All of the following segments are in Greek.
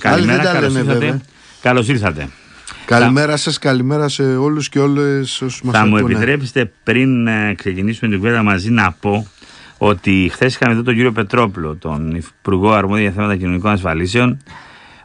Καλημέρα, καλώς ήρθατε. Καλώς ήρθατε. Καλημέρα σα, σας, καλημέρα σε όλους και όλες μας Θα μου επιτρέψετε πριν ε, ξεκινήσουμε την κουβέντα μαζί να πω ότι χθες είχαμε εδώ τον κύριο Πετρόπουλο, τον Υπουργό Αρμόδια για Θέματα Κοινωνικών Ασφαλίσεων,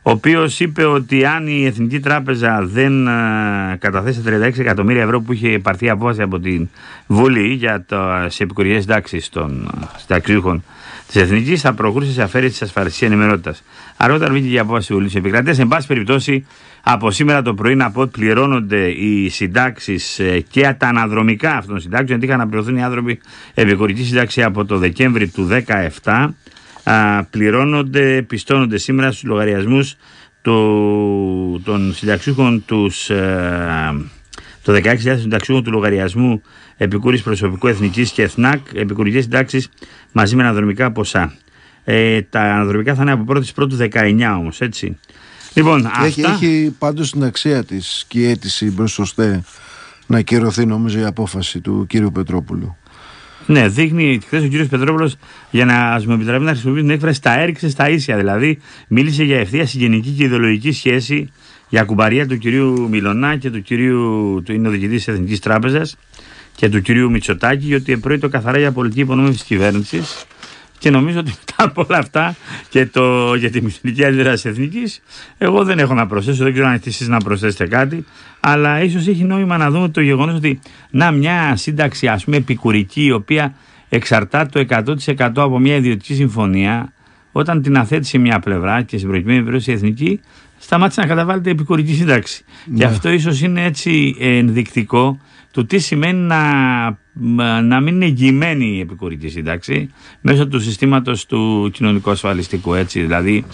ο οποίος είπε ότι αν η Εθνική Τράπεζα δεν ε, καταθέσει 36 εκατομμύρια ευρώ που είχε πάρθει απόφαση από την Βουλή για τι επικουριακέ συντάξεις των ε, συνταξιούχων της Εθνικής θα προχωρήσει σε αφαίρεση της ασφαλιστικής ενημερότητας. Αργότερα βγήκε η απόφαση του Βουλή Επικρατές. εν πάση περιπτώσει, από σήμερα το πρωί να πω ότι πληρώνονται οι συντάξεις ε, και τα αναδρομικά αυτών των συντάξεων, γιατί είχαν να πληρωθούν οι άνθρωποι επικουρική σύνταξη από το Δεκέμβρη του 2017. Πληρώνονται, πιστώνονται σήμερα στους λογαριασμούς των συνταξιούχων τους ε, το 16.000 συνταξιού του λογαριασμού επικούρης προσωπικού εθνικής και εθνάκ, επικουρικέ συντάξει μαζί με αναδρομικά ποσά. Ε, τα αναδρομικά θα είναι πρώτη πρώτου 19 όμως, έτσι. Λοιπόν, έχει, αυτά... έχει πάντως την αξία της και η αίτηση το ΣΤΕ να κυρωθεί νομίζω η απόφαση του κύριου Πετρόπουλου. Ναι, δείχνει χθες ο κύριος Πετρόπουλος για να μου επιτραπεί να χρησιμοποιήσει την έκφραση τα έριξε στα ίσια. Δηλαδή, μίλησε για ευθεία συγγενική και ιδεολογική σχέση η ακουμπαρία του κυρίου Μιλωνά και του κυρίου, του είναι διοικητή της Εθνικής Τράπεζας και του κυρίου Μητσοτάκη, γιατί επρόκειτο καθαρά για πολιτική υπονόμευση της κυβέρνησης. Και νομίζω ότι μετά από όλα αυτά και το, για τη μυστική αντίδραση εθνικής, εγώ δεν έχω να προσθέσω. Δεν ξέρω αν εσείς να προσθέσετε κάτι. Αλλά ίσως έχει νόημα να δούμε το γεγονός ότι να μια σύνταξη, ας πούμε, επικουρική, η οποία εξαρτάται το 100% από μια ιδιωτική συμφωνία, όταν την αθέτει σε μια πλευρά και στην προκειμένη περίπτωση εθνική, σταμάτησε να καταβάλλεται επικουρική σύνταξη. Ναι. Και αυτό ίσως είναι έτσι ενδεικτικό του τι σημαίνει να, να μην είναι εγγυημένη η επικουρική σύνταξη μέσω του συστήματος του κοινωνικού ασφαλιστικού. Έτσι. Δηλαδή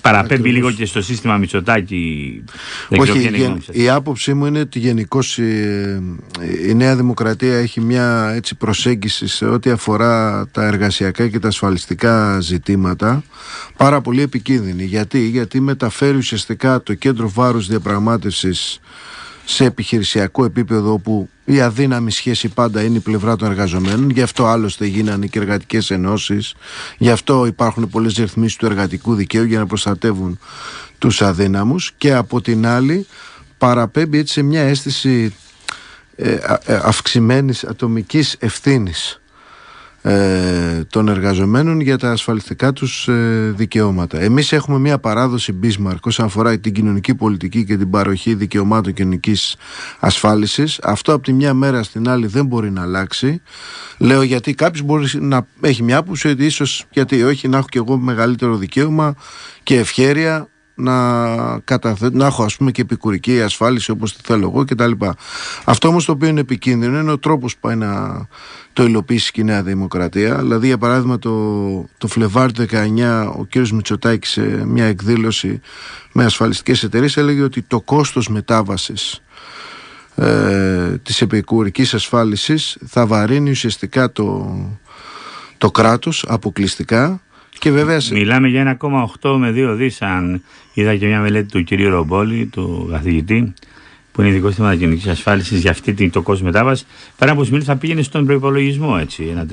Παραπέμπει λίγο και στο σύστημα Μητσοτάκη. Όχι, η, άποψή μου είναι ότι γενικώς η, ε, η, Νέα Δημοκρατία έχει μια έτσι, προσέγγιση σε ό,τι αφορά τα εργασιακά και τα ασφαλιστικά ζητήματα πάρα πολύ επικίνδυνη. Γιατί, Γιατί μεταφέρει ουσιαστικά το κέντρο βάρους διαπραγμάτευσης σε επιχειρησιακό επίπεδο όπου η αδύναμη σχέση πάντα είναι η πλευρά των εργαζομένων. Γι' αυτό άλλωστε γίνανε και εργατικές ενώσεις. Γι' αυτό υπάρχουν πολλές ρυθμίσεις του εργατικού δικαίου για να προστατεύουν τους αδύναμους. Και από την άλλη παραπέμπει έτσι σε μια αίσθηση ε, ε, αυξημένης ατομικής ευθύνης ε, των εργαζομένων για τα ασφαλιστικά τους ε, δικαιώματα. Εμείς έχουμε μια παράδοση Bismarck όσον αφορά την κοινωνική πολιτική και την παροχή δικαιωμάτων κοινωνικής ασφάλισης. Αυτό από τη μια μέρα στην άλλη δεν μπορεί να αλλάξει. Λέω γιατί κάποιος μπορεί να έχει μια άποψη ότι ίσως γιατί όχι να έχω και εγώ μεγαλύτερο δικαίωμα και ευχέρεια να, να έχω ας πούμε και επικουρική ασφάλιση όπως τη θέλω εγώ κτλ. Αυτό όμως το οποίο είναι επικίνδυνο είναι ο τρόπος που πάει να το υλοποιήσει και η Νέα Δημοκρατία. Δηλαδή για παράδειγμα το, το Φλεβάρι 19 ο κ. Μητσοτάκης σε μια εκδήλωση με ασφαλιστικές εταιρείες έλεγε ότι το κόστος μετάβασης ε, της επικουρικής ασφάλισης θα βαρύνει ουσιαστικά το, το κράτος αποκλειστικά και βέβαια... Μιλάμε για 1,8 με 2 δις αν είδα και μια μελέτη του κυρίου Ρομπόλη, του καθηγητή που είναι ειδικός θέμα κοινωνικής ασφάλισης για αυτή την το κόσμο μετάβαση, Πέρα από στιγμή θα πήγαινε στον προπολογισμό. Ε,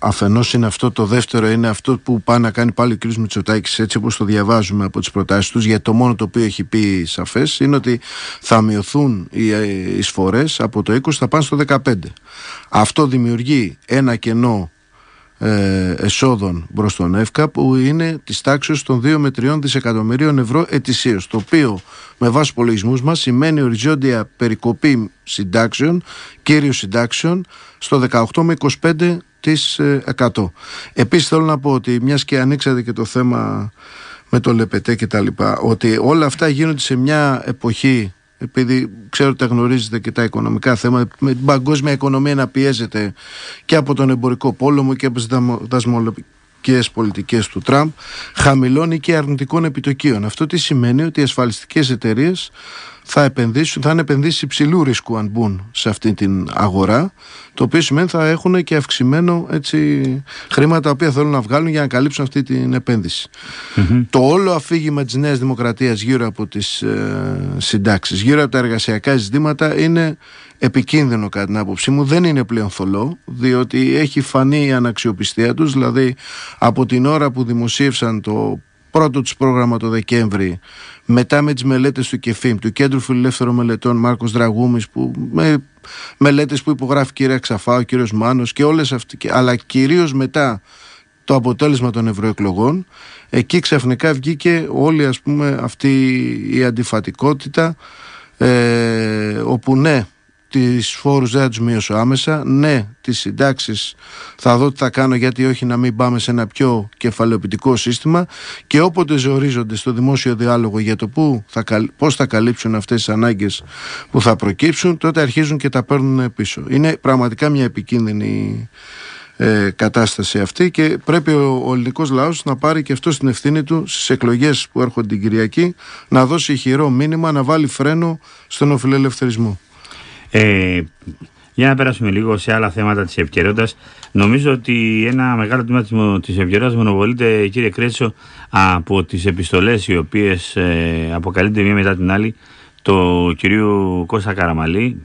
Αφενός είναι αυτό. Το δεύτερο είναι αυτό που πάει να κάνει πάλι ο κ. Μητσοτάκης, έτσι όπως το διαβάζουμε από τις προτάσεις τους, γιατί το μόνο το οποίο έχει πει σαφές είναι ότι θα μειωθούν οι ε, εισφορές από το 20 θα πάνε στο 15. Αυτό δημιουργεί ένα κενό ε, εσόδων προς τον ΕΦΚΑ που είναι της τάξης των 2 με 3 δισεκατομμυρίων ευρώ ετησίως, το οποίο με βάση υπολογισμούς μας σημαίνει οριζόντια περικοπή συντάξεων, κύριο συντάξεων στο 18 με 25 της 100. Ε, Επίσης θέλω να πω ότι μιας και ανοίξατε και το θέμα με το Λεπετέ και τα λοιπά ότι όλα αυτά γίνονται σε μια εποχή επειδή ξέρω ότι τα γνωρίζετε και τα οικονομικά θέματα, με την παγκόσμια οικονομία να πιέζεται και από τον εμπορικό πόλεμο και από τις δασμολογικέ πολιτικές του Τραμπ χαμηλών ή και αρνητικών επιτοκίων. Αυτό τι σημαίνει ότι οι ασφαλιστικές εταιρείες θα επενδύσουν, θα είναι επενδύσεις υψηλού ρίσκου αν μπουν σε αυτή την αγορά, το οποίο σημαίνει θα έχουν και αυξημένο έτσι, χρήματα τα οποία θέλουν να βγάλουν για να καλύψουν αυτή την επενδυση Το όλο αφήγημα της Νέας Δημοκρατίας γύρω από τις ε, συντάξεις, γύρω από τα εργασιακά ζητήματα είναι επικίνδυνο κατά την άποψή μου. Δεν είναι πλέον θολό, διότι έχει φανεί η αναξιοπιστία τους. Δηλαδή, από την ώρα που δημοσίευσαν το πρώτο τους πρόγραμμα το Δεκέμβρη, μετά με τις μελέτες του ΚΕΦΙΜ, του Κέντρου Φιλελεύθερων Μελετών Μάρκος Δραγούμης, που με μελέτες που υπογράφει κύρια Ξαφά, ο κύριος Μάνος και όλες αυτές, αλλά κυρίως μετά το αποτέλεσμα των ευρωεκλογών, εκεί ξαφνικά βγήκε όλη ας πούμε αυτή η αντιφατικότητα, ε, όπου ναι, Τη φόρους δεν θα τους μειώσω άμεσα. Ναι, τις συντάξεις θα δω τι θα κάνω, γιατί όχι να μην πάμε σε ένα πιο κεφαλαιοποιητικό σύστημα. Και όποτε ζορίζονται στο δημόσιο διάλογο για το πού θα, πώς θα καλύψουν αυτές τις ανάγκες που θα προκύψουν, τότε αρχίζουν και τα παίρνουν πίσω. Είναι πραγματικά μια επικίνδυνη ε, κατάσταση αυτή και πρέπει ο, ο ελληνικός λαός να πάρει και αυτό στην ευθύνη του στις εκλογές που έρχονται την Κυριακή να δώσει χειρό μήνυμα, να βάλει φρένο στον οφιλελευθερισμό. Ε, για να περάσουμε λίγο σε άλλα θέματα της επικαιρότητας. Νομίζω ότι ένα μεγάλο τμήμα της επικαιρότητα μονοβολείται, κύριε Κρέτσο, από τις επιστολές οι οποίες ε, μία μετά την άλλη του κυρίου Κώστα Καραμαλή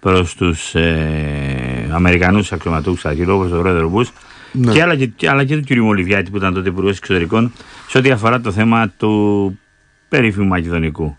προς τους ε, Αμερικανούς αξιωματούχους στρατηγού, τον πρόεδρο Μπούς, ναι. και, αλλά και, αλλά και του κυρίου Μολυβιάτη που ήταν τότε υπουργός εξωτερικών, σε ό,τι αφορά το θέμα του περίφημου Μακεδονικού.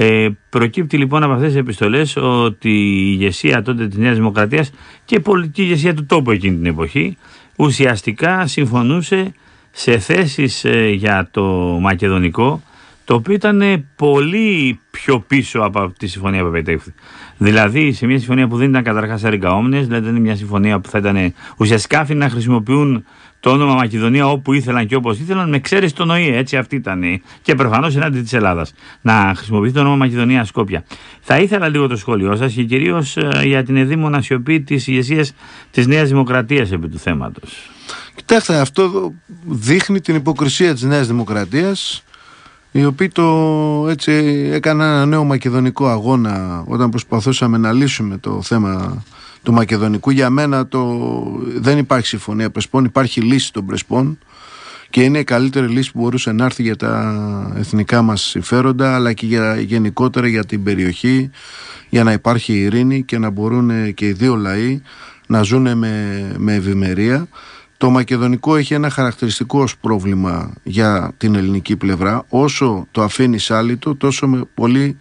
Ε, προκύπτει λοιπόν από αυτές τις επιστολές ότι η ηγεσία τότε της Νέας Δημοκρατίας και η πολιτική ηγεσία του τόπου εκείνη την εποχή ουσιαστικά συμφωνούσε σε θέσεις ε, για το μακεδονικό το οποίο ήταν ε, πολύ πιο πίσω από τη συμφωνία που επετέχθη. Δηλαδή, σε μια συμφωνία που δεν ήταν καταρχάς έργα δηλαδή ήταν μια συμφωνία που θα ήταν ε, ουσιαστικά να χρησιμοποιούν το όνομα Μακεδονία όπου ήθελαν και όπως ήθελαν, με ξέρεις τον ΟΗΕ. Έτσι αυτή ήταν. Και προφανώς ενάντια της Ελλάδας. Να χρησιμοποιεί το όνομα Μακεδονία Σκόπια. Θα ήθελα λίγο το σχόλιο σας και κυρίως ε, για την εδήμονα σιωπή της ηγεσίας της Νέας Δημοκρατίας επί του θέματος. Κοιτάξτε, αυτό δείχνει την υποκρισία της Νέας Δημοκρατίας οι οποίοι το έτσι έκαναν ένα νέο μακεδονικό αγώνα όταν προσπαθούσαμε να λύσουμε το θέμα του Μακεδονικού. Για μένα το... δεν υπάρχει συμφωνία Πρεσπών, υπάρχει λύση των Πρεσπών και είναι η καλύτερη λύση που μπορούσε να έρθει για τα εθνικά μας συμφέροντα αλλά και για, γενικότερα για την περιοχή για να υπάρχει ειρήνη και να μπορούν και οι δύο λαοί να ζουν με, με ευημερία. Το μακεδονικό έχει ένα χαρακτηριστικό ως πρόβλημα για την ελληνική πλευρά. Όσο το αφήνεις άλυτο, τόσο πολύ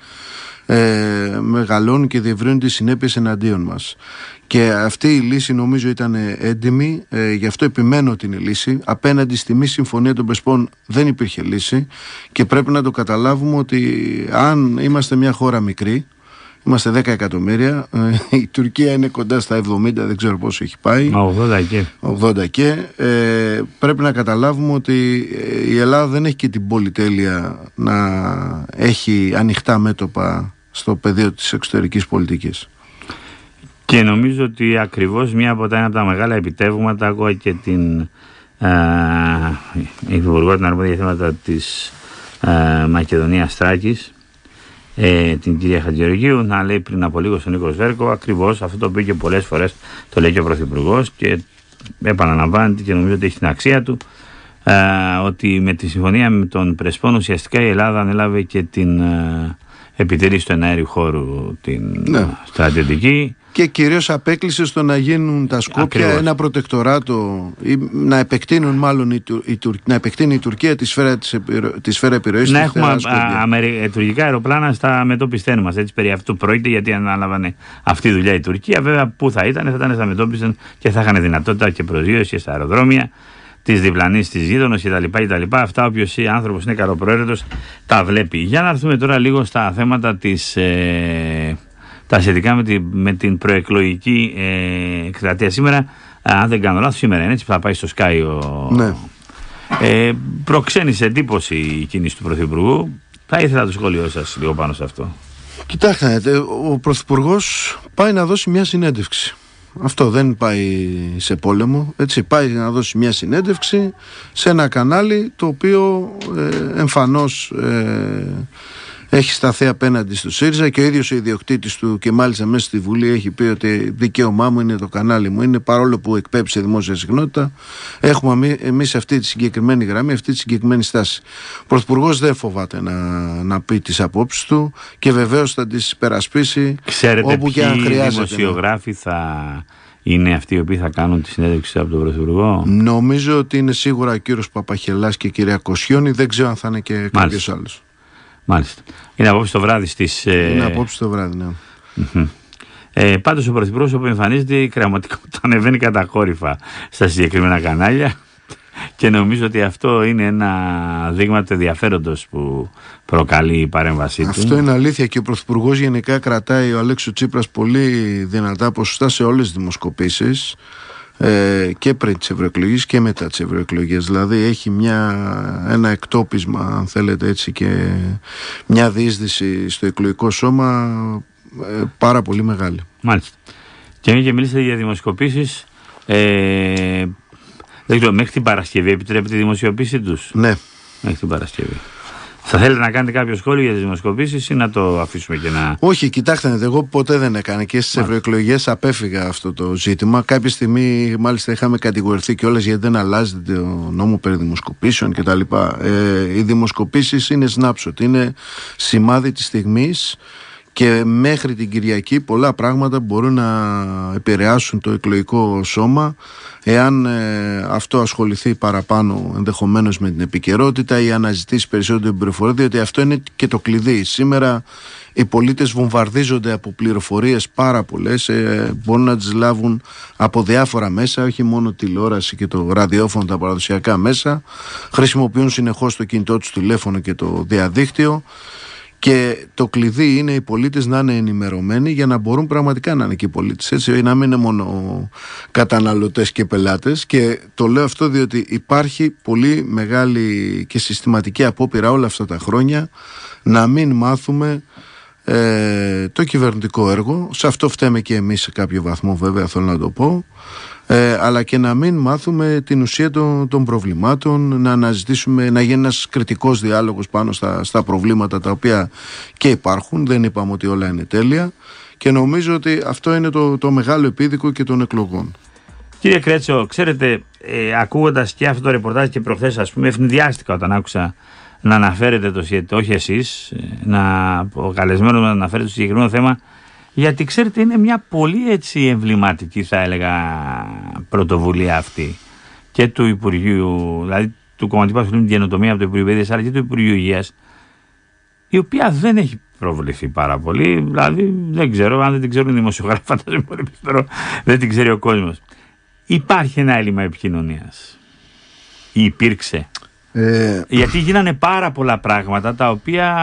ε, μεγαλώνουν και διευρύνουν τις συνέπειες εναντίον μας. Και αυτή η λύση νομίζω ήταν έντιμη, ε, γι' αυτό επιμένω την είναι λύση. Απέναντι στη μη συμφωνία των Πεσπών δεν υπήρχε λύση και πρέπει να το καταλάβουμε ότι αν είμαστε μια χώρα μικρή, Είμαστε 10 εκατομμύρια. Ε, η Τουρκία είναι κοντά στα 70, δεν ξέρω πόσο έχει πάει. 80 και. 80 και. Ε, πρέπει να καταλάβουμε ότι η Ελλάδα δεν έχει και την πολυτέλεια να έχει ανοιχτά μέτωπα στο πεδίο της εξωτερικής πολιτικής. Και νομίζω ότι ακριβώς μία από τα, ένα από τα μεγάλα επιτεύγματα ακόμα και την ε, Υπουργό την Αρμόδια Θέματα της ε, Μακεδονίας Στράκης ε, την κυρία Χατζηργίου να λέει πριν από λίγο στον Νίκο Σβέρκο ακριβώς αυτό το οποίο και πολλές φορές το λέει και ο Πρωθυπουργός και επαναλαμβάνεται και νομίζω ότι έχει την αξία του ε, ότι με τη συμφωνία με τον Πρεσπόν ουσιαστικά η Ελλάδα ανέλαβε και την ε, επιτηρεί στον αέριο χώρο την ναι. στρατιωτική. Και κυρίως απέκλεισε στο να γίνουν τα Σκόπια ένα προτεκτοράτο, ή να, επεκτείνουν μάλλον η, η, να επεκτείνει η Τουρκία τη σφαίρα, της, τη σφαίρα επιρροής Να έχουμε ε, τουρκικά αεροπλάνα στα μετόπιστέν μας. Έτσι περί αυτού πρόκειται, γιατί ανάλαβαν αυτή τη δουλειά η Τουρκία. Βέβαια, πού θα ήταν, θα ήταν στα μετόπιστεν και θα είχαν δυνατότητα και προσγείωση στα αεροδρόμια της διπλανής, της γείτονος κτλ. Αυτά όποιος άνθρωπος είναι καλοπροαίρετος τα βλέπει. Για να έρθουμε τώρα λίγο στα θέματα της ε, τα σχετικά με, με την προεκλογική ε, εκστρατεία. Σήμερα, ε, αν δεν κάνω λάθος, σήμερα είναι έτσι που θα πάει στο σκάι ο. Ναι. Ε, προξένησε εντύπωση η κίνηση του Πρωθυπουργού. Θα ήθελα το σχόλιο σας λίγο πάνω σε αυτό. Κοιτάξτε, ο Πρωθυπουργός πάει να δώσει μια συνέντευξη. Αυτό δεν πάει σε πόλεμο. Έτσι, πάει να δώσει μια συνέντευξη σε ένα κανάλι το οποίο ε, εμφανώς ε, έχει σταθεί απέναντι στο ΣΥΡΙΖΑ και ο ίδιος ο ιδιοκτήτης του και μάλιστα μέσα στη Βουλή έχει πει ότι δικαίωμά μου είναι το κανάλι μου. Είναι παρόλο που εκπέψει δημόσια συχνότητα, έχουμε εμεί αυτή τη συγκεκριμένη γραμμή, αυτή τη συγκεκριμένη στάση. Ο Πρωθυπουργός δεν φοβάται να, να πει τις απόψεις του και βεβαίως θα τις υπερασπίσει Ξέρετε όπου και αν χρειάζεται. Ναι. δημοσιογράφοι θα είναι αυτοί οι οποίοι θα κάνουν τη συνέντευξη από τον Πρωθυπουργό. Νομίζω ότι είναι σίγουρα ο κύριος Παπαχελάς και η κυρία Κοσιόνη. Δεν ξέρω αν θα είναι και κάποιος άλλος. Μάλιστα. Είναι απόψε το βράδυ στις... Ε, είναι απόψε το βράδυ, ναι. Ε, Πάντως ο Πρωθυπουργός που εμφανίζεται κραματικά ανεβαίνει κατακόρυφα στα συγκεκριμένα κανάλια και νομίζω ότι αυτό είναι ένα δείγμα του ενδιαφέροντος που προκαλεί η παρέμβασή του. Αυτό είναι αλήθεια και ο Πρωθυπουργός γενικά κρατάει ο Αλέξος Τσίπρας πολύ δυνατά ποσοστά σε όλες τις δημοσκοπήσεις. Ε, και πριν τις ευρωεκλογές και μετά τις ευρωεκλογές δηλαδή έχει μια, ένα εκτόπισμα αν θέλετε έτσι και μια διείσδυση στο εκλογικό σώμα ε, πάρα πολύ μεγάλη Μάλιστα και αν και μιλήσατε για δημοσιοποίηση ε, δεν ξέρω μέχρι την Παρασκευή επιτρέπεται η δημοσιοποίηση τους Ναι Μέχρι την Παρασκευή θα θέλετε να κάνετε κάποιο σχόλιο για τις δημοσκοπήσεις ή να το αφήσουμε και να. Όχι, κοιτάξτε, ναι, εγώ ποτέ δεν έκανα και στις ευρωεκλογές απέφυγα αυτό το ζήτημα. Κάποια στιγμή, μάλιστα, είχαμε κατηγορηθεί κιόλας γιατί δεν αλλάζεται ο νόμο περί δημοσκοπήσεων κτλ. Ε, οι δημοσκοπήσεις είναι snapshot, είναι σημάδι της στιγμής και μέχρι την Κυριακή πολλά πράγματα μπορούν να επηρεάσουν το εκλογικό σώμα εάν ε, αυτό ασχοληθεί παραπάνω ενδεχομένως με την επικαιρότητα ή αναζητήσει περισσότερη πληροφορία διότι αυτό είναι και το κλειδί. Σήμερα οι πολίτες βομβαρδίζονται από πληροφορίες πάρα πολλές ε, μπορούν να τις λάβουν από διάφορα μέσα όχι μόνο τηλεόραση και το ραδιόφωνο τα παραδοσιακά μέσα χρησιμοποιούν συνεχώς το κινητό τους τηλέφωνο και το διαδίκτυο και το κλειδί είναι οι πολίτες να είναι ενημερωμένοι για να μπορούν πραγματικά να είναι και οι πολίτες. Έτσι, να μην είναι μόνο καταναλωτές και πελάτες. Και το λέω αυτό διότι υπάρχει πολύ μεγάλη και συστηματική απόπειρα όλα αυτά τα χρόνια να μην μάθουμε ε, το κυβερνητικό έργο. Σε αυτό φταίμε και εμείς σε κάποιο βαθμό βέβαια θέλω να το πω. Ε, αλλά και να μην μάθουμε την ουσία των, των προβλημάτων, να αναζητήσουμε, να γίνει ένας κριτικός διάλογος πάνω στα, προβλήματα τα οποία και υπάρχουν, δεν είπαμε ότι όλα είναι τέλεια και νομίζω ότι αυτό είναι το, το μεγάλο επίδικο και των εκλογών. Κύριε Κρέτσο, ξέρετε, ε, ακούγοντας και αυτό το ρεπορτάζ και προχθές ας πούμε, ευνηδιάστηκα όταν άκουσα να αναφέρετε το σχετικό, όχι εσείς, να, ο καλεσμένος να αναφέρετε το συγκεκριμένο θέμα, γιατί ξέρετε είναι μια πολύ έτσι εμβληματική θα έλεγα πρωτοβουλία αυτή και του Υπουργείου, δηλαδή του Κομματικού με την Καινοτομία από το Υπουργείο αλλά και του Υπουργείου Υγείας, η οποία δεν έχει προβληθεί πάρα πολύ, δηλαδή δεν ξέρω, αν δεν την ξέρουν οι δημοσιογράφοι, δεν την ξέρει ο κόσμος. Υπάρχει ένα έλλειμμα επικοινωνίας Υπήρξε ε, Γιατί γίνανε πάρα πολλά πράγματα τα οποία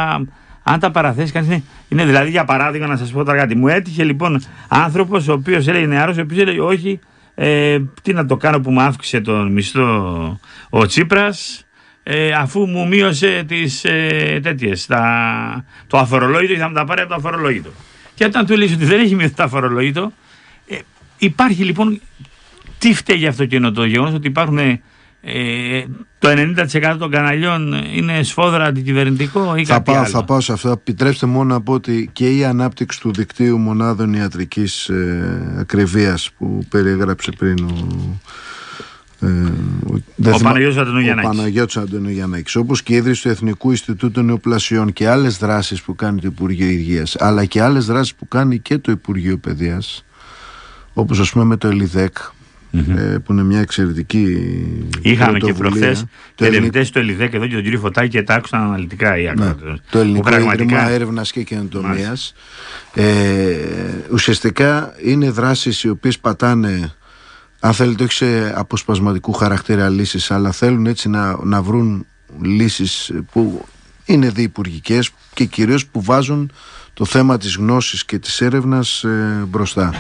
αν τα παραθέσεις κανείς. Είναι, δηλαδή, για παράδειγμα, να σας πω τώρα κάτι. Μου έτυχε λοιπόν άνθρωπος ο οποίος έλεγε νεαρός, ο οποίος έλεγε όχι, ε, τι να το κάνω που μου αύξησε τον μισθό ο Τσίπρας, ε, αφού μου μείωσε τις ε, τέτοιες. Το αφορολόγητο, θα μου τα πάρει από το αφορολόγητο. Και όταν του λύσει ότι δεν έχει μειωθεί το αφορολόγητο, ε, υπάρχει λοιπόν. Τι φταίει αυτό το γεγονός ότι υπάρχουν ε, το 90% των καναλιών είναι σφόδρα αντικυβερνητικό ή θα κάτι πάω, Θα πάω σε αυτό. Επιτρέψτε μόνο να πω ότι και η ανάπτυξη του δικτύου μονάδων ιατρικής ε, ακριβίας που περιέγραψε πριν ο, ε, ο, ο Παναγιώτης Αντωνογιαννάκης όπως και η ίδρυση του Εθνικού Ινστιτούτου Νεοπλασιών και άλλες δράσεις που κάνει το Υπουργείο Υγείας αλλά και άλλες δράσεις που κάνει και το Υπουργείο Παιδείας όπως ας πούμε με το ΕΛΙΔΕΚ Mm-hmm. Ε, που είναι μια εξαιρετική. Είχαμε και προχθέ ερευνητές του ΕΛΙΔΕ και εδώ και τον κύριο Φωτάκη και τα άκουσαν αναλυτικά οι ναι, Το Ελληνικό πραγματικά... Έρευνας και Καινοτομίας. Ε, ουσιαστικά είναι δράσεις οι οποίες πατάνε αν θέλετε όχι σε αποσπασματικού χαρακτήρα λύσεις αλλά θέλουν έτσι να, να βρουν λύσεις που είναι διυπουργικές και κυρίως που βάζουν το θέμα της γνώσης και της έρευνας ε, μπροστά.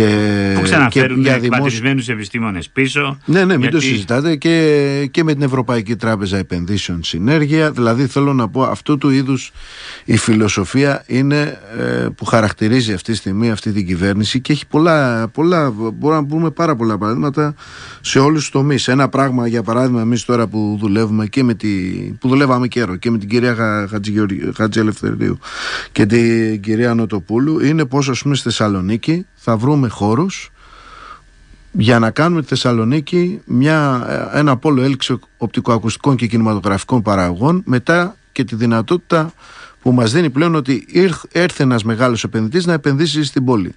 Και, που ξαναφέρουν και εκπατρισμένους επιστήμονες πίσω. Ναι, ναι, μην γιατί... το συζητάτε. Και, και με την Ευρωπαϊκή Τράπεζα Επενδύσεων συνέργεια. Δηλαδή, θέλω να πω, αυτού του είδους η φιλοσοφία είναι ε, που χαρακτηρίζει αυτή τη στιγμή αυτή την κυβέρνηση και έχει πολλά, πολλά μπορούμε να πούμε πάρα πολλά παραδείγματα σε όλους τους τομείς. Ένα πράγμα, για παράδειγμα, εμείς τώρα που δουλεύουμε και με τη, που δουλεύαμε καιρό και με την κυρία Χατζη και την κυρία Νοτοπούλου, είναι πώς, ας πούμε, στη Θεσσαλονίκη θα βρούμε χώρους για να κάνουμε τη Θεσσαλονίκη μια, ε, ένα πόλο έλξη οπτικοακουστικών και κινηματογραφικών παραγωγών μετά και τη δυνατότητα που μας δίνει πλέον ότι έρθε ένας μεγάλος επενδυτής να επενδύσει στην πόλη.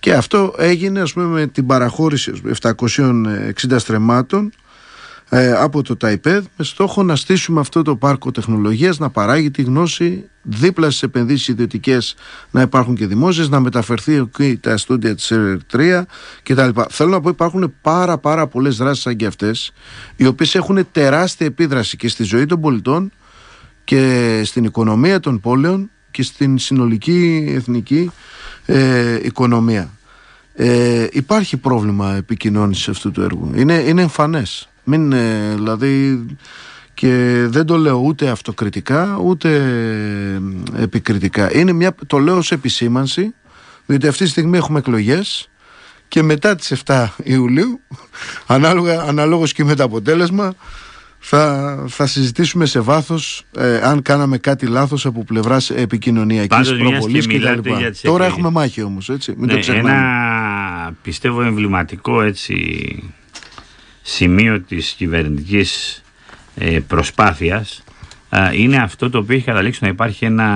Και αυτό έγινε ας πούμε, με την παραχώρηση 760 στρεμμάτων. Ε, από το ΤΑΙΠΕΔ με στόχο να στήσουμε αυτό το πάρκο τεχνολογίας να παράγει τη γνώση δίπλα στις επενδύσεις ιδιωτικές να υπάρχουν και δημόσιες να μεταφερθεί εκεί τα στούντια της ΕΡΤΡΙΑ κτλ. Θέλω να πω υπάρχουν πάρα πάρα πολλές δράσεις σαν και αυτές οι οποίες έχουν τεράστια επίδραση και στη ζωή των πολιτών και στην οικονομία των πόλεων και στην συνολική εθνική ε, οικονομία. Ε, υπάρχει πρόβλημα επικοινώνησης αυτού του έργου. Είναι, είναι εμφανές. Μην, ε, δηλαδή, και δεν το λέω ούτε αυτοκριτικά ούτε ε, επικριτικά. Είναι μια, το λέω ως επισήμανση, διότι αυτή τη στιγμή έχουμε εκλογές. και μετά τις 7 Ιουλίου, ανάλογα, αναλόγως και με το αποτέλεσμα, θα, θα συζητήσουμε σε βάθος ε, αν κάναμε κάτι λάθος από πλευράς επικοινωνιακής προβολή λοιπά Τώρα έχουμε μάχη όμως, έτσι. Μην το ναι, ξεχνάμε. Ένα πιστεύω εμβληματικό έτσι σημείο της κυβερνητικής ε, προσπάθειας είναι αυτό το οποίο έχει καταλήξει να υπάρχει ένα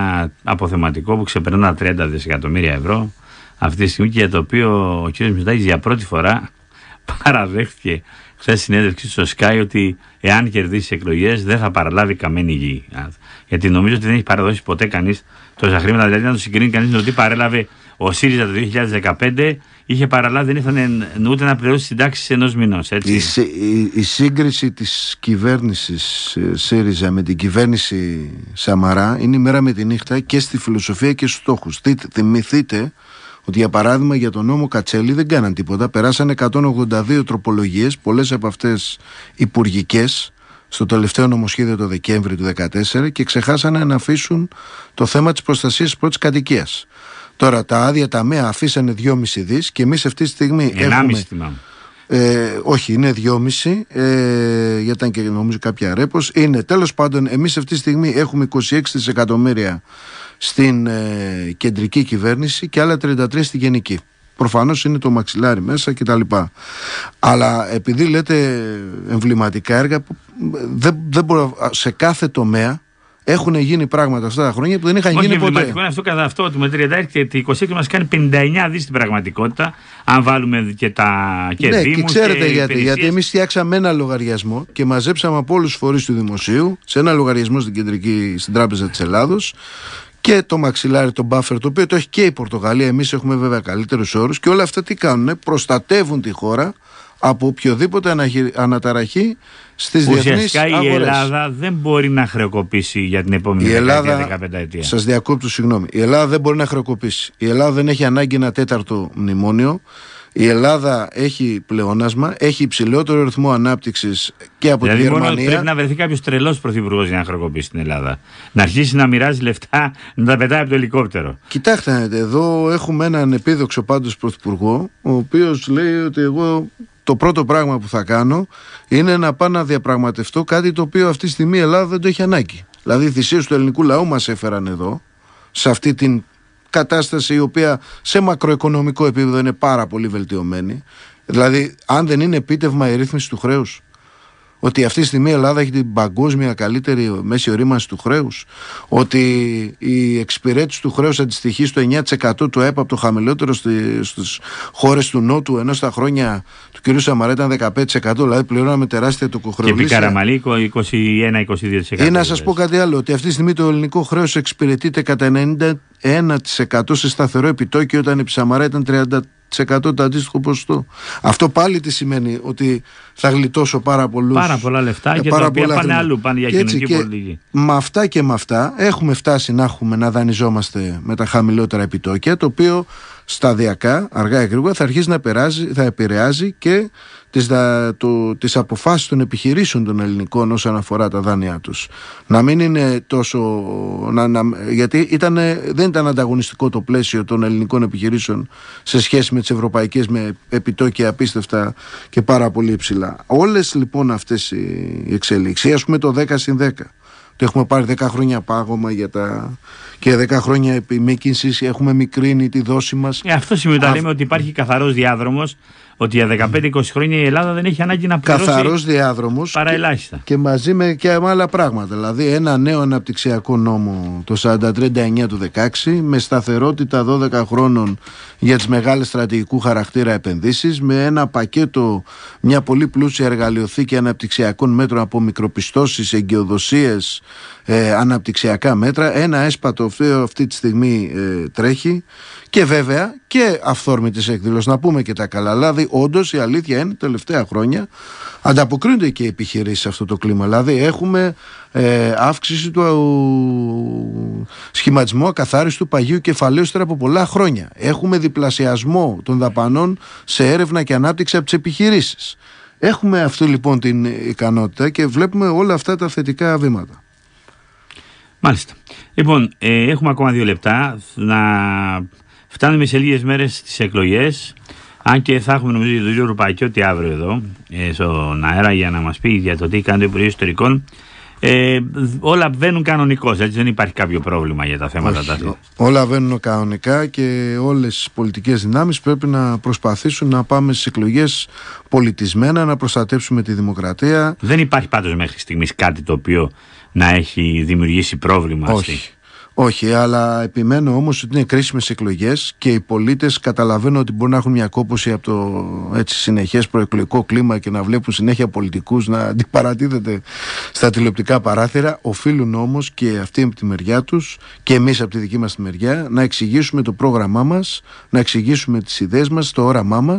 αποθεματικό που ξεπερνά 30 δισεκατομμύρια ευρώ αυτή τη στιγμή και για το οποίο ο κ. Μητσοτάκης για πρώτη φορά παραδέχθηκε χθε συνέντευξη στο ΣΚΑΙ ότι εάν κερδίσει εκλογές δεν θα παραλάβει καμένη γη. Γιατί νομίζω ότι δεν έχει παραδώσει ποτέ κανείς τόσα χρήματα. Δηλαδή, να το συγκρίνει κανείς με το τι παρέλαβε ο ΣΥΡΙΖΑ το 2015, είχε παραλάβει, δεν ήθελε ούτε να πληρώσει συντάξει ενός μηνό. Η, η, η σύγκριση της κυβέρνησης ε, ΣΥΡΙΖΑ με την κυβέρνηση Σαμαρά είναι η μέρα με τη νύχτα και στη φιλοσοφία και στους στόχους. Θυμηθείτε ότι για παράδειγμα για τον νόμο Κατσέλη δεν κάναν τίποτα. Περάσαν 182 τροπολογίες πολλές από αυτές υπουργικές, στο τελευταίο νομοσχέδιο το Δεκέμβρη του 2014 και ξεχάσανε να αφήσουν το θέμα της προστασίας της πρώτης κατοικίας. Τώρα τα άδεια ταμεία αφήσανε 2,5 δις και εμείς αυτή τη στιγμή. 1,5 έχουμε... θυμάμαι. Ε, όχι, είναι 2,5 ε, γιατί ήταν και νομίζω κάποια ρέπος είναι τέλος πάντων εμείς αυτή τη στιγμή έχουμε 26 δισεκατομμύρια στην ε, κεντρική κυβέρνηση και άλλα 33 στη γενική. Προφανώς είναι το μαξιλάρι μέσα τα λοιπά Αλλά επειδή λέτε εμβληματικά έργα, ε, δεν, δεν μπορώ, σε κάθε τομέα έχουν γίνει πράγματα αυτά τα χρόνια που δεν είχαν Όχι γίνει ποτέ. Είναι αυτό κατά αυτό ότι με 30 και 26 μας κάνει 59 δις στην πραγματικότητα. Αν βάλουμε και τα και ναι, ξέρετε γιατί. Γιατί εμείς φτιάξαμε ένα λογαριασμό και μαζέψαμε από όλους τους φορείς του δημοσίου σε ένα λογαριασμό στην, κεντρική, στην Τράπεζα της Ελλάδος και το μαξιλάρι, το μπάφερ, το οποίο το έχει και η Πορτογαλία. Εμείς έχουμε βέβαια καλύτερους όρους και όλα αυτά τι κάνουν, προστατεύουν τη χώρα από οποιοδήποτε αναταραχή στις Ουσιαστικά διεθνείς η η Ελλάδα δεν μπορεί να χρεοκοπήσει για την επόμενη η Ελλάδα, 15 ετία. Σας διακόπτω συγγνώμη. Η Ελλάδα δεν μπορεί να χρεοκοπήσει. Η Ελλάδα δεν έχει ανάγκη ένα τέταρτο μνημόνιο. Η Ελλάδα έχει πλεονάσμα, έχει υψηλότερο ρυθμό ανάπτυξης και από δηλαδή τη Γερμανία. Μόνο πρέπει να βρεθεί κάποιος τρελός πρωθυπουργός για να χρεοκοπήσει την Ελλάδα. Να αρχίσει να μοιράζει λεφτά, να τα πετάει από το ελικόπτερο. Κοιτάξτε, εδώ έχουμε έναν επίδοξο πάντως πρωθυπουργό, ο οποίος λέει ότι εγώ το πρώτο πράγμα που θα κάνω είναι να πάω να διαπραγματευτώ κάτι το οποίο αυτή τη στιγμή η Ελλάδα δεν το έχει ανάγκη. Δηλαδή, οι θυσίες του ελληνικού λαού μας έφεραν εδώ, σε αυτή την κατάσταση η οποία σε μακροοικονομικό επίπεδο είναι πάρα πολύ βελτιωμένη. Δηλαδή, αν δεν είναι επίτευγμα η ρύθμιση του χρέους, ότι αυτή τη στιγμή η Ελλάδα έχει την παγκόσμια καλύτερη μέση ορίμανση του χρέους, ότι η εξυπηρέτηση του χρέους αντιστοιχεί στο 9% του ΕΠΑ από το χαμηλότερο στις χώρες του Νότου, ενώ στα χρόνια του κ. Σαμαρά ήταν 15%, δηλαδή πληρώναμε τεράστια το χρέο. Και επι Καραμαλικο Καραμαλή 21-22%. Ή να σας πω κάτι άλλο, ότι αυτή τη στιγμή το ελληνικό χρέος εξυπηρετείται κατά 91% σε σταθερό επιτόκιο, όταν η Ψαμαρά ήταν 30% το αντίστοιχο ποσοστό. Αυτό πάλι τι σημαίνει, ότι θα γλιτώσω πάρα πολλούς. Πάρα πολλά λεφτά ε, και πάρα τα οποία πάνε αλλού, για κοινωνική πολιτική. με αυτά και με αυτά έχουμε φτάσει να έχουμε να δανειζόμαστε με τα χαμηλότερα επιτόκια, το οποίο σταδιακά, αργά ή γρήγορα, θα αρχίσει να περάζει, θα επηρεάζει και τις, το, τις αποφάσεις των επιχειρήσεων των ελληνικών όσον αφορά τα δάνειά τους. Να μην είναι τόσο... Να, να, γιατί ήταν, δεν ήταν ανταγωνιστικό το πλαίσιο των ελληνικών επιχειρήσεων σε σχέση με τις ευρωπαϊκές με επιτόκια απίστευτα και πάρα πολύ υψηλά. Όλες λοιπόν αυτές οι εξελίξεις, ας πούμε το 10 συν 10, το έχουμε πάρει 10 χρόνια πάγωμα για τα... και 10 χρόνια επιμήκυνσης. Έχουμε μικρύνει τη δόση μας. Ε, αυτό σημαίνει ότι υπάρχει καθαρός διάδρομος ότι για 15-20 χρόνια η Ελλάδα δεν έχει ανάγκη να πληρώσει Καθαρό διάδρομο. Και, μαζί με και με άλλα πράγματα. Δηλαδή ένα νέο αναπτυξιακό νόμο το 4039 του 16 με σταθερότητα 12 χρόνων για τις μεγάλες στρατηγικού χαρακτήρα επενδύσεις, με ένα πακέτο, μια πολύ πλούσια εργαλειοθήκη αναπτυξιακών μέτρων από μικροπιστώσεις, εγκαιοδοσίε, ε, αναπτυξιακά μέτρα. Ένα έσπατο αυτό αυτή τη στιγμή ε, τρέχει και βέβαια και αυθόρμητη εκδήλωσης. Να πούμε και τα καλά. Δηλαδή, όντως η αλήθεια είναι τα τελευταία χρόνια ανταποκρίνονται και οι επιχειρήσεις σε αυτό το κλίμα. Δηλαδή, έχουμε ε, αύξηση του σχηματισμού ακαθάριστου παγίου κεφαλαίου ύστερα από πολλά χρόνια. Έχουμε διπλασιασμό των δαπανών σε έρευνα και ανάπτυξη από τις επιχειρήσεις. Έχουμε αυτή λοιπόν την ικανότητα και βλέπουμε όλα αυτά τα θετικά βήματα. Μάλιστα. Λοιπόν, ε, έχουμε ακόμα δύο λεπτά να φτάνουμε σε λίγες μέρες στι εκλογές, αν και θα έχουμε νομίζω τον Γιώργο ότι αύριο εδώ ε, στον αέρα για να μας πει για το τι κάνει το Υπουργείο Ιστορικών ε, όλα βαίνουν κανονικώς, έτσι δεν υπάρχει κάποιο πρόβλημα για τα θέματα Όχι, Όλα βαίνουν κανονικά και όλες οι πολιτικές δυνάμεις πρέπει να προσπαθήσουν να πάμε στις εκλογές πολιτισμένα, να προστατέψουμε τη δημοκρατία. Δεν υπάρχει πάντως μέχρι στιγμής κάτι το οποίο να έχει δημιουργήσει πρόβλημα Όχι. Όχι, αλλά επιμένω όμως ότι είναι κρίσιμες εκλογές και οι πολίτες καταλαβαίνουν ότι μπορεί να έχουν μια κόπωση από το έτσι συνεχές προεκλογικό κλίμα και να βλέπουν συνέχεια πολιτικούς να αντιπαρατίθεται στα τηλεοπτικά παράθυρα. Οφείλουν όμως και αυτοί από τη μεριά τους και εμείς από τη δική μας τη μεριά να εξηγήσουμε το πρόγραμμά μας, να εξηγήσουμε τις ιδέες μας, το όραμά μας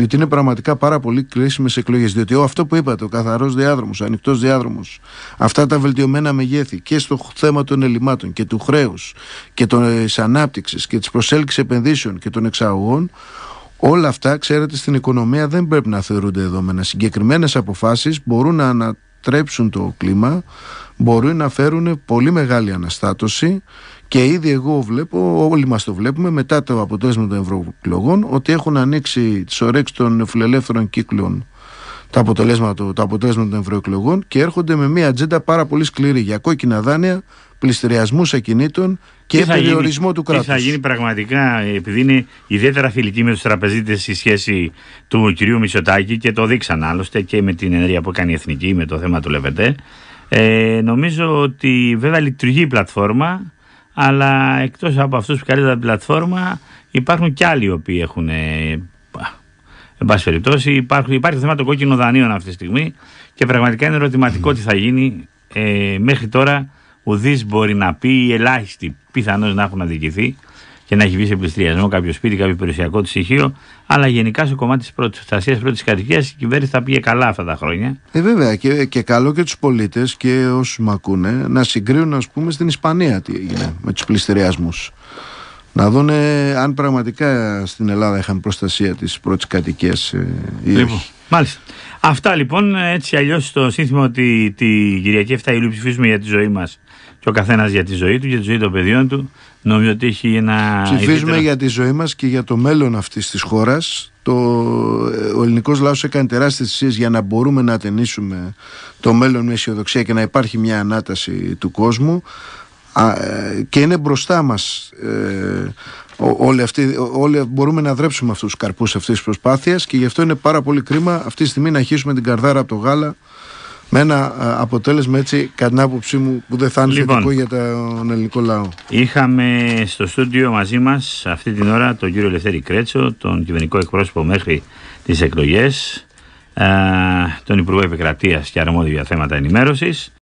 διότι είναι πραγματικά πάρα πολύ κρίσιμες εκλογές. Διότι ό, αυτό που είπατε, ο καθαρός διάδρομος, ο ανοιχτός διάδρομος, αυτά τα βελτιωμένα μεγέθη και στο θέμα των ελλημάτων και του χρέους και της ανάπτυξης και της προσέλκυσης επενδύσεων και των εξαγωγών, όλα αυτά, ξέρετε, στην οικονομία δεν πρέπει να θεωρούνται δεδομένα. Συγκεκριμένες αποφάσεις μπορούν να ανατρέψουν το κλίμα, μπορούν να φέρουν πολύ μεγάλη αναστάτωση και ήδη εγώ βλέπω, όλοι μας το βλέπουμε, μετά το αποτέλεσμα των ευρωεκλογών, ότι έχουν ανοίξει τις ωρέξεις των φιλελεύθερων κύκλων τα αποτελέσματα, τα αποτελέσματα των ευρωεκλογών και έρχονται με μια ατζέντα πάρα πολύ σκληρή για κόκκινα δάνεια, πληστηριασμούς ακινήτων και περιορισμό του κράτου. Τι θα γίνει πραγματικά, επειδή είναι ιδιαίτερα φιλική με τους τραπεζίτες η σχέση του κυρίου Μητσοτάκη και το δείξαν άλλωστε και με την ενέργεια που έκανε η Εθνική με το θέμα του Λεβεντέ. Ε, νομίζω ότι βέβαια λειτουργεί η πλατφόρμα αλλά εκτός από αυτούς που καλύπτουν την πλατφόρμα υπάρχουν και άλλοι οι οποίοι έχουν ε, Εν πάση περιπτώσει, υπάρχει, υπάρχει το θέμα των κόκκινων δανείων αυτή τη στιγμή και πραγματικά είναι ερωτηματικό τι θα γίνει. Ε, μέχρι τώρα ουδής μπορεί να πει, ελάχιστοι πιθανώς να έχουν αδικηθεί και να έχει βγει σε πληστηριασμό κάποιο σπίτι, κάποιο περιουσιακό της στοιχείο. Αλλά γενικά στο κομμάτι της πρώτης προστασία, πρώτης κατοικίας, η κυβέρνηση θα πήγε καλά αυτά τα χρόνια. Ε, βέβαια. Και, και καλό και τους πολίτες και όσου μ' ακούνε να συγκρίνουν, ας πούμε, στην Ισπανία τι έγινε με τους πληστηριασμούς. Να δούνε αν πραγματικά στην Ελλάδα είχαν προστασία της πρώτης κατοικίας ε, ή λοιπόν, όχι. Μάλιστα. Αυτά λοιπόν, έτσι αλλιώς το σύνθημα ότι τη Κυριακή 7 Ιουλίου ψηφίζουμε για τη ζωή μας και ο καθένας για τη ζωή του, για τη ζωή των παιδιών του, νομίζω ότι έχει ένα. Ψηφίζουμε για τη ζωή μας και για το μέλλον αυτής της χώρας. Το... Ε, ο ελληνικός λαός έκανε τεράστιες θυσίες για να μπορούμε να ταινίσουμε το μέλλον με αισιοδοξία και να υπάρχει μια ανάταση του κόσμου. Ε, και είναι μπροστά μας ε, όλοι αυτοί, όλοι μπορούμε να δρέψουμε αυτούς τους καρπούς αυτής της προσπάθειας και γι' αυτό είναι πάρα πολύ κρίμα αυτή τη στιγμή να χύσουμε την καρδάρα από το γάλα με ένα αποτέλεσμα έτσι, κατά την άποψή μου, που δεν θα είναι λοιπόν, θετικό για τον ελληνικό λαό. Είχαμε στο στούντιο μαζί μας αυτή την ώρα τον κύριο Ελευθέρη Κρέτσο, τον κυβερνικό εκπρόσωπο μέχρι τις εκλογές, τον Υπουργό Επικρατείας και αρμόδιο για θέματα ενημέρωσης.